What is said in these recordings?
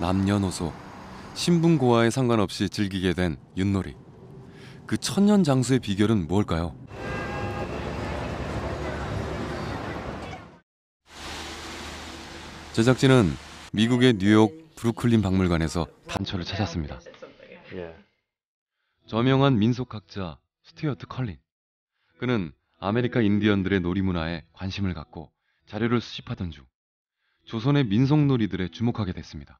남녀노소 신분고하에 상관없이 즐기게 된 윷놀이 그 천년 장수의 비결은 뭘까요? 제작진은 미국의 뉴욕 브루클린 박물관에서 단초를 찾았습니다. 저명한 민속학자 스튜어트 컬린. 그는 아메리카 인디언들의 놀이문화에 관심을 갖고 자료를 수집하던 중 조선의 민속놀이들에 주목하게 됐습니다.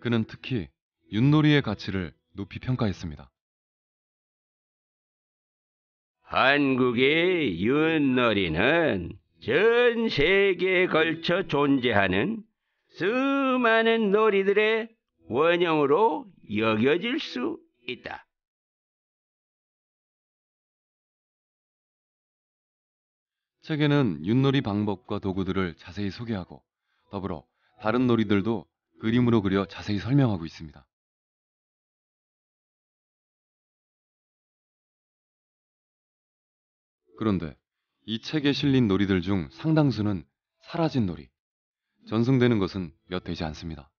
그는 특히 윷놀이의 가치를 높이 평가했습니다. 한국의 윷놀이는 전 세계에 걸쳐 존재하는 수많은 놀이들의 원형으로 여겨질 수 있다. 책에는 윷놀이 방법과 도구들을 자세히 소개하고 더불어 다른 놀이들도 그림으로 그려 자세히 설명하고 있습니다. 그런데 이 책에 실린 놀이들 중 상당수는 사라진 놀이, 전승되는 것은 몇 되지 않습니다.